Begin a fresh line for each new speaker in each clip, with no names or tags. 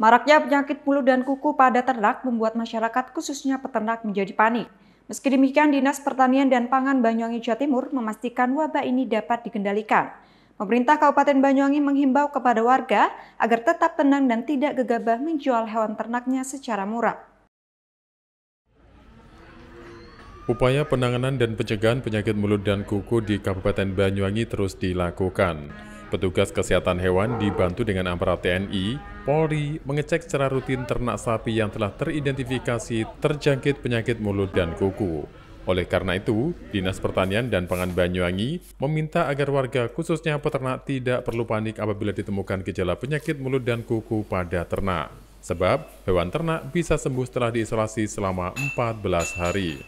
Maraknya penyakit mulut dan kuku pada ternak membuat masyarakat khususnya peternak menjadi panik. Meski demikian, Dinas Pertanian dan Pangan Banyuwangi Jawa Timur memastikan wabah ini dapat dikendalikan. Pemerintah Kabupaten Banyuwangi menghimbau kepada warga agar tetap tenang dan tidak gegabah menjual hewan ternaknya secara murah.
Upaya penanganan dan pencegahan penyakit mulut dan kuku di Kabupaten Banyuwangi terus dilakukan. Petugas kesehatan hewan dibantu dengan aparat TNI, Polri mengecek secara rutin ternak sapi yang telah teridentifikasi terjangkit penyakit mulut dan kuku. Oleh karena itu, Dinas Pertanian dan Pangan Banyuwangi meminta agar warga khususnya peternak tidak perlu panik apabila ditemukan gejala penyakit mulut dan kuku pada ternak. Sebab, hewan ternak bisa sembuh setelah diisolasi selama 14 hari.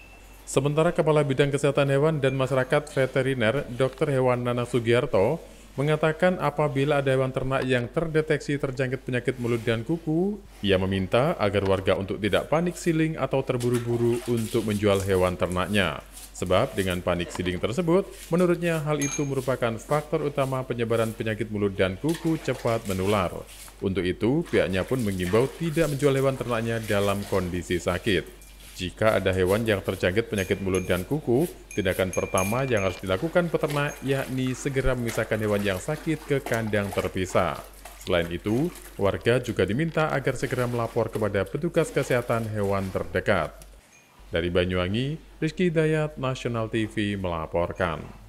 Sementara Kepala Bidang Kesehatan Hewan dan Masyarakat Veteriner Dr. Hewan Nana Sugiarto mengatakan apabila ada hewan ternak yang terdeteksi terjangkit penyakit mulut dan kuku, ia meminta agar warga untuk tidak panik siling atau terburu-buru untuk menjual hewan ternaknya. Sebab dengan panik siling tersebut, menurutnya hal itu merupakan faktor utama penyebaran penyakit mulut dan kuku cepat menular. Untuk itu, pihaknya pun mengimbau tidak menjual hewan ternaknya dalam kondisi sakit. Jika ada hewan yang terjangkit penyakit mulut dan kuku, tindakan pertama yang harus dilakukan peternak yakni segera memisahkan hewan yang sakit ke kandang terpisah. Selain itu, warga juga diminta agar segera melapor kepada petugas kesehatan hewan terdekat. Dari Banyuwangi, Rizky Dayat, National TV melaporkan.